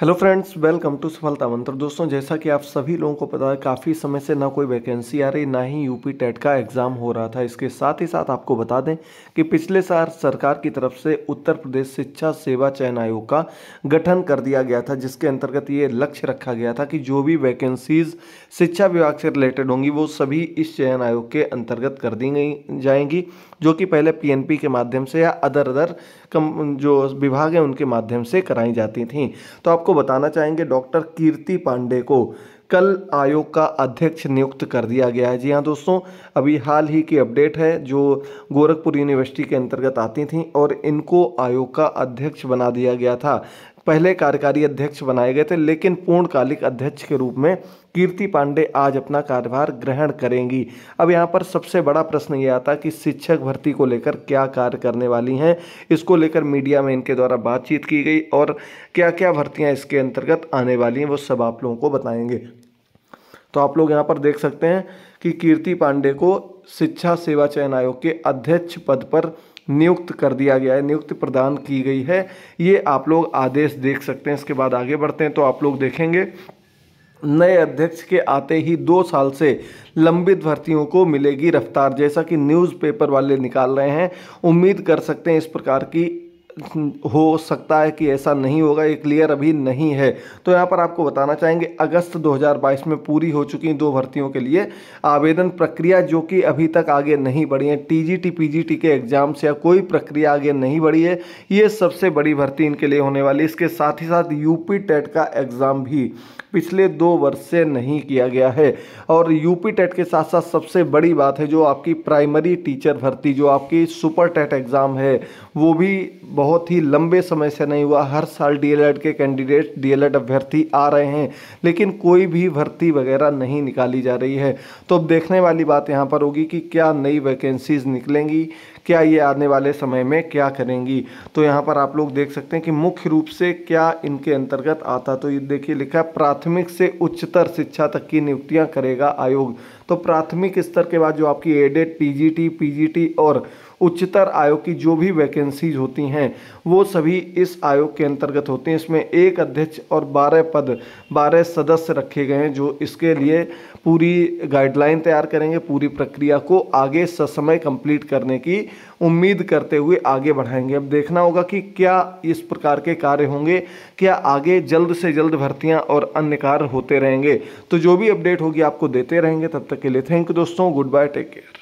hello friends welcome to सफलता मंत्र दोस्तों जैसा कि आप सभी लोगों को पता है काफ़ी समय से ना कोई वैकेंसी आ रही ना ही यूपी टेट का एग्ज़ाम हो रहा था इसके साथ ही साथ आपको बता दें कि पिछले साल सरकार की तरफ से उत्तर प्रदेश शिक्षा सेवा चयन आयोग का गठन कर दिया गया था जिसके अंतर्गत ये लक्ष्य रखा गया था कि जो भी वैकेंसीज शिक्षा विभाग से रिलेटेड होंगी वो सभी इस चयन आयोग के अंतर्गत कर दी गई जाएंगी जो कि पहले पीएनपी के माध्यम से या अदर अदर कम जो विभाग हैं उनके माध्यम से कराई जाती थी तो आपको बताना चाहेंगे डॉक्टर कीर्ति पांडे को कल आयोग का अध्यक्ष नियुक्त कर दिया गया है जी हाँ दोस्तों अभी हाल ही की अपडेट है जो गोरखपुर यूनिवर्सिटी के अंतर्गत आती थी और इनको आयोग का अध्यक्ष बना दिया गया था पहले कार्यकारी अध्यक्ष बनाए गए थे लेकिन पूर्णकालिक अध्यक्ष के रूप में कीर्ति पांडे आज अपना कार्यभार ग्रहण करेंगी अब यहाँ पर सबसे बड़ा प्रश्न ये आता कि शिक्षक भर्ती को लेकर क्या कार्य करने वाली हैं इसको लेकर मीडिया में इनके द्वारा बातचीत की गई और क्या क्या भर्तियाँ इसके अंतर्गत आने वाली हैं वो सब आप लोगों को बताएंगे तो आप लोग यहाँ पर देख सकते हैं कि कीर्ति पांडे को शिक्षा सेवा चयन आयोग के अध्यक्ष पद पर नियुक्त कर दिया गया है नियुक्ति प्रदान की गई है ये आप लोग आदेश देख सकते हैं इसके बाद आगे बढ़ते हैं तो आप लोग देखेंगे नए अध्यक्ष के आते ही दो साल से लंबित भर्तियों को मिलेगी रफ्तार जैसा कि न्यूज़पेपर वाले निकाल रहे हैं उम्मीद कर सकते हैं इस प्रकार की हो सकता है कि ऐसा नहीं होगा ये क्लियर अभी नहीं है तो यहाँ पर आपको बताना चाहेंगे अगस्त 2022 में पूरी हो चुकी दो भर्तियों के लिए आवेदन प्रक्रिया जो कि अभी तक आगे नहीं बढ़ी है टीजीटी पीजीटी के एग्जाम से कोई प्रक्रिया आगे नहीं बढ़ी है ये सबसे बड़ी भर्ती इनके लिए होने वाली इसके साथ ही साथ यूपी टेट e का एग्ज़ाम भी पिछले दो वर्ष से नहीं किया गया है और यूपी टेट e के साथ साथ सबसे बड़ी बात है जो आपकी प्राइमरी टीचर भर्ती जो आपकी सुपर टेट एग्ज़ाम है वो भी बहुत बहुत ही लंबे समय से नहीं हुआ हर साल डीएलएड के कैंडिडेट डीएलएड अभ्यर्थी आ रहे हैं लेकिन कोई भी भर्ती वगैरह नहीं निकाली जा रही है तो अब देखने वाली बात यहाँ पर होगी कि क्या नई वैकेंसीज निकलेंगी क्या ये आने वाले समय में क्या करेंगी तो यहाँ पर आप लोग देख सकते हैं कि मुख्य रूप से क्या इनके अंतर्गत आता तो ये देखिए लिखा है प्राथमिक से उच्चतर शिक्षा तक की नियुक्तियाँ करेगा आयोग तो प्राथमिक स्तर के बाद जो आपकी एडेड टीजीटी पीजीटी और उच्चतर आयोग की जो भी वैकेंसीज होती हैं वो सभी इस आयोग के अंतर्गत होते हैं इसमें एक अध्यक्ष और बारह पद बारह सदस्य रखे गए हैं जो इसके लिए पूरी गाइडलाइन तैयार करेंगे पूरी प्रक्रिया को आगे ससमय कंप्लीट करने की उम्मीद करते हुए आगे बढ़ाएंगे अब देखना होगा कि क्या इस प्रकार के कार्य होंगे क्या आगे जल्द से जल्द भर्तियां और अन्य कार्य होते रहेंगे तो जो भी अपडेट होगी आपको देते रहेंगे तब तक के लिए थैंक यू दोस्तों गुड बाय टेक केयर